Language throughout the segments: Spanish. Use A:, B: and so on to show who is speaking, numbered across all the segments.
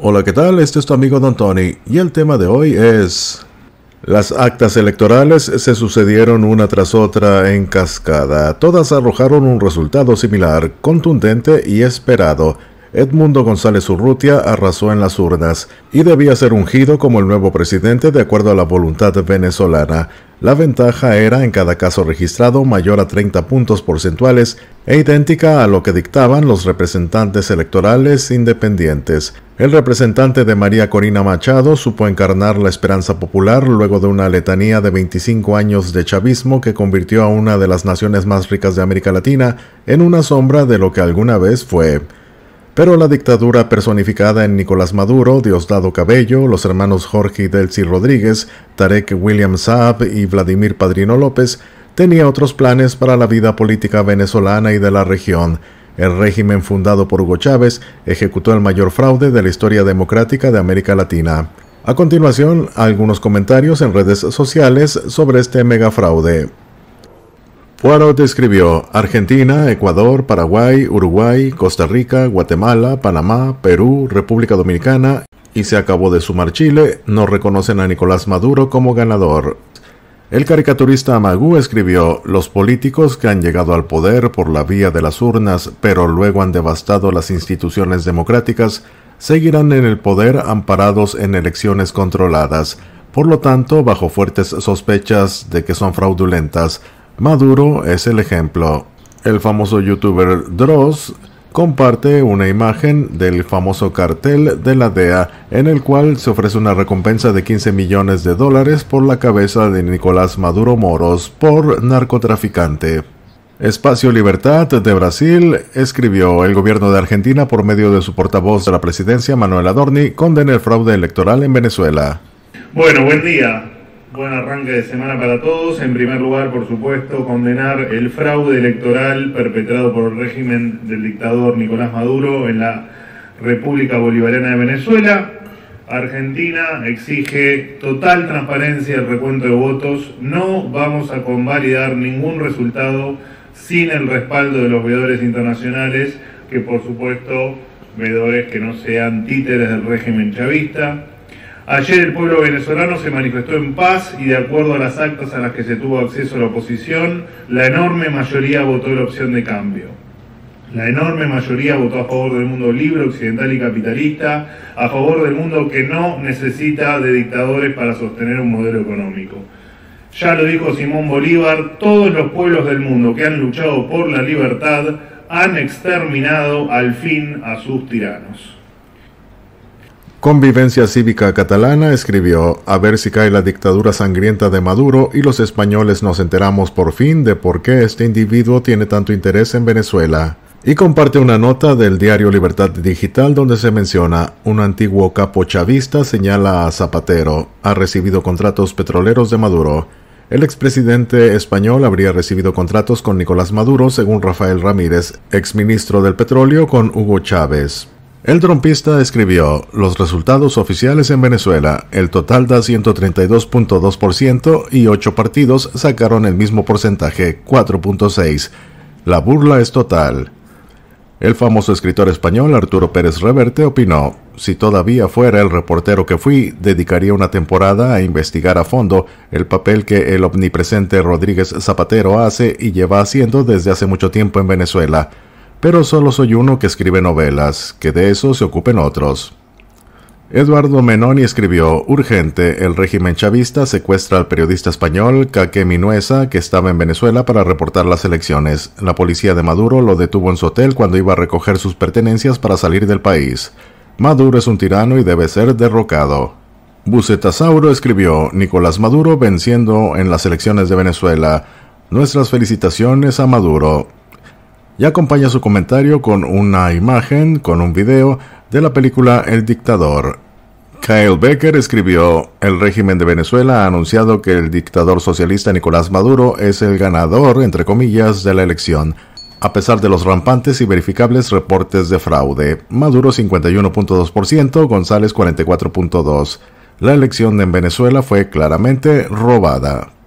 A: Hola, ¿qué tal? Este es tu amigo Don Tony y el tema de hoy es... Las actas electorales se sucedieron una tras otra en cascada. Todas arrojaron un resultado similar, contundente y esperado. Edmundo González Urrutia arrasó en las urnas y debía ser ungido como el nuevo presidente de acuerdo a la voluntad venezolana. La ventaja era en cada caso registrado mayor a 30 puntos porcentuales e idéntica a lo que dictaban los representantes electorales independientes. El representante de María Corina Machado supo encarnar la esperanza popular luego de una letanía de 25 años de chavismo que convirtió a una de las naciones más ricas de América Latina en una sombra de lo que alguna vez fue. Pero la dictadura personificada en Nicolás Maduro, Diosdado Cabello, los hermanos Jorge y Delcy Rodríguez, Tarek William Saab y Vladimir Padrino López tenía otros planes para la vida política venezolana y de la región. El régimen fundado por Hugo Chávez ejecutó el mayor fraude de la historia democrática de América Latina. A continuación, algunos comentarios en redes sociales sobre este megafraude. Poirot escribió, Argentina, Ecuador, Paraguay, Uruguay, Costa Rica, Guatemala, Panamá, Perú, República Dominicana y se acabó de sumar Chile, no reconocen a Nicolás Maduro como ganador. El caricaturista Amagú escribió, los políticos que han llegado al poder por la vía de las urnas, pero luego han devastado las instituciones democráticas, seguirán en el poder amparados en elecciones controladas, por lo tanto, bajo fuertes sospechas de que son fraudulentas, Maduro es el ejemplo. El famoso youtuber Dross comparte una imagen del famoso cartel de la DEA en el cual se ofrece una recompensa de 15 millones de dólares por la cabeza de Nicolás Maduro Moros por narcotraficante. Espacio Libertad de Brasil escribió, el gobierno de Argentina por medio de su portavoz de la presidencia, Manuel Adorni, condena el fraude electoral en Venezuela.
B: Bueno, buen día. Buen arranque de semana para todos. En primer lugar, por supuesto, condenar el fraude electoral perpetrado por el régimen del dictador Nicolás Maduro en la República Bolivariana de Venezuela. Argentina exige total transparencia del recuento de votos. No vamos a convalidar ningún resultado sin el respaldo de los veedores internacionales, que por supuesto, veedores que no sean títeres del régimen chavista Ayer el pueblo venezolano se manifestó en paz y de acuerdo a las actas a las que se tuvo acceso la oposición, la enorme mayoría votó la opción de cambio. La enorme mayoría votó a favor del mundo libre, occidental y capitalista, a favor del mundo que no necesita de dictadores para sostener un modelo económico. Ya lo dijo Simón Bolívar, todos los pueblos del mundo que han luchado por la libertad han exterminado al fin a sus tiranos.
A: Convivencia Cívica Catalana escribió, a ver si cae la dictadura sangrienta de Maduro y los españoles nos enteramos por fin de por qué este individuo tiene tanto interés en Venezuela. Y comparte una nota del diario Libertad Digital donde se menciona, un antiguo capo chavista señala a Zapatero, ha recibido contratos petroleros de Maduro. El expresidente español habría recibido contratos con Nicolás Maduro, según Rafael Ramírez, exministro del Petróleo, con Hugo Chávez. El trompista escribió, los resultados oficiales en Venezuela, el total da 132.2% y ocho partidos sacaron el mismo porcentaje, 4.6. La burla es total. El famoso escritor español Arturo Pérez Reverte opinó, si todavía fuera el reportero que fui, dedicaría una temporada a investigar a fondo el papel que el omnipresente Rodríguez Zapatero hace y lleva haciendo desde hace mucho tiempo en Venezuela pero solo soy uno que escribe novelas, que de eso se ocupen otros. Eduardo Menoni escribió, urgente, el régimen chavista secuestra al periodista español Caque Minuesa, que estaba en Venezuela para reportar las elecciones. La policía de Maduro lo detuvo en su hotel cuando iba a recoger sus pertenencias para salir del país. Maduro es un tirano y debe ser derrocado. Bucetasauro escribió, Nicolás Maduro venciendo en las elecciones de Venezuela. Nuestras felicitaciones a Maduro y acompaña su comentario con una imagen, con un video de la película El Dictador. Kyle Becker escribió, El régimen de Venezuela ha anunciado que el dictador socialista Nicolás Maduro es el ganador, entre comillas, de la elección. A pesar de los rampantes y verificables reportes de fraude, Maduro 51.2%, González 44.2%. La elección en Venezuela fue claramente robada.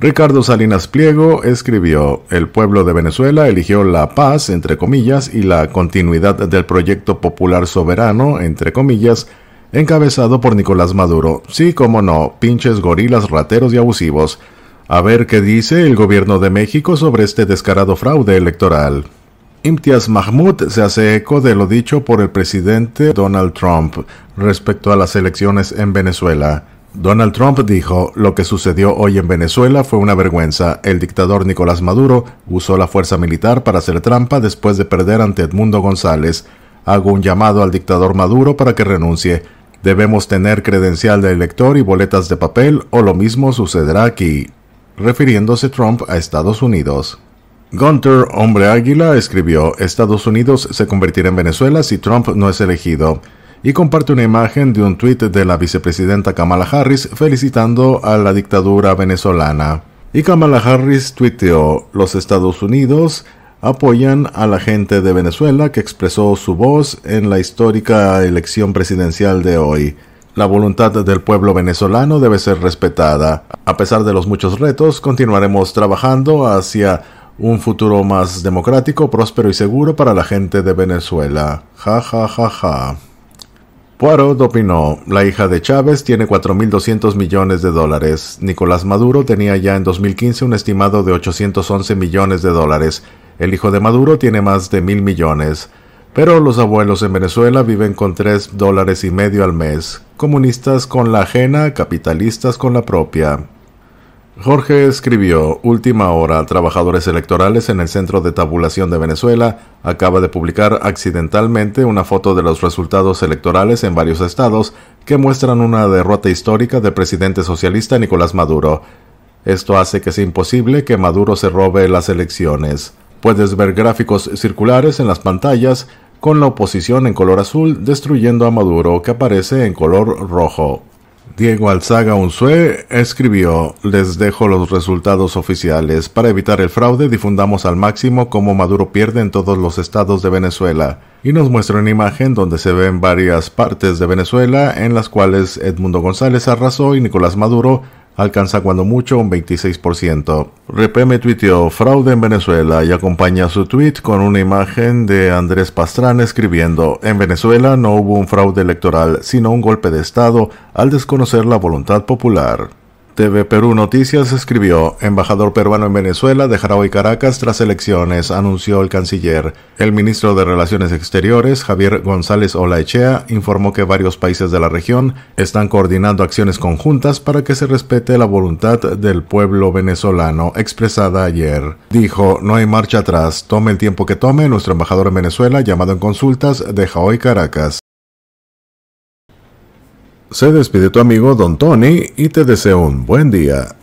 A: Ricardo Salinas Pliego escribió, El pueblo de Venezuela eligió la paz, entre comillas, y la continuidad del proyecto popular soberano, entre comillas, encabezado por Nicolás Maduro. Sí, como no, pinches gorilas rateros y abusivos. A ver qué dice el gobierno de México sobre este descarado fraude electoral. Imtiaz Mahmoud se hace eco de lo dicho por el presidente Donald Trump respecto a las elecciones en Venezuela. Donald Trump dijo, lo que sucedió hoy en Venezuela fue una vergüenza. El dictador Nicolás Maduro usó la fuerza militar para hacer trampa después de perder ante Edmundo González. Hago un llamado al dictador Maduro para que renuncie. Debemos tener credencial de elector y boletas de papel o lo mismo sucederá aquí. Refiriéndose Trump a Estados Unidos. Gunther, hombre águila, escribió, Estados Unidos se convertirá en Venezuela si Trump no es elegido y comparte una imagen de un tuit de la vicepresidenta Kamala Harris felicitando a la dictadura venezolana. Y Kamala Harris tuiteó, los Estados Unidos apoyan a la gente de Venezuela que expresó su voz en la histórica elección presidencial de hoy. La voluntad del pueblo venezolano debe ser respetada. A pesar de los muchos retos, continuaremos trabajando hacia un futuro más democrático, próspero y seguro para la gente de Venezuela. Ja ja ja ja. Poirot opinó, la hija de Chávez tiene 4.200 millones de dólares, Nicolás Maduro tenía ya en 2015 un estimado de 811 millones de dólares, el hijo de Maduro tiene más de mil millones, pero los abuelos en Venezuela viven con 3 dólares y medio al mes, comunistas con la ajena, capitalistas con la propia. Jorge escribió, Última hora, trabajadores electorales en el Centro de Tabulación de Venezuela acaba de publicar accidentalmente una foto de los resultados electorales en varios estados que muestran una derrota histórica del presidente socialista Nicolás Maduro. Esto hace que sea imposible que Maduro se robe las elecciones. Puedes ver gráficos circulares en las pantallas con la oposición en color azul destruyendo a Maduro que aparece en color rojo. Diego Alzaga Unzué escribió, les dejo los resultados oficiales. Para evitar el fraude, difundamos al máximo cómo Maduro pierde en todos los estados de Venezuela. Y nos muestra una imagen donde se ven varias partes de Venezuela en las cuales Edmundo González arrasó y Nicolás Maduro alcanza cuando mucho un 26%. Repeme tuiteó fraude en Venezuela y acompaña su tweet con una imagen de Andrés Pastrana escribiendo En Venezuela no hubo un fraude electoral, sino un golpe de Estado al desconocer la voluntad popular. TV Perú Noticias escribió, embajador peruano en Venezuela dejará hoy Caracas tras elecciones, anunció el canciller. El ministro de Relaciones Exteriores, Javier González Olaechea, informó que varios países de la región están coordinando acciones conjuntas para que se respete la voluntad del pueblo venezolano expresada ayer. Dijo, no hay marcha atrás, tome el tiempo que tome, nuestro embajador en Venezuela, llamado en consultas, deja hoy Caracas.
B: Se despide tu amigo Don Tony y te deseo un buen día.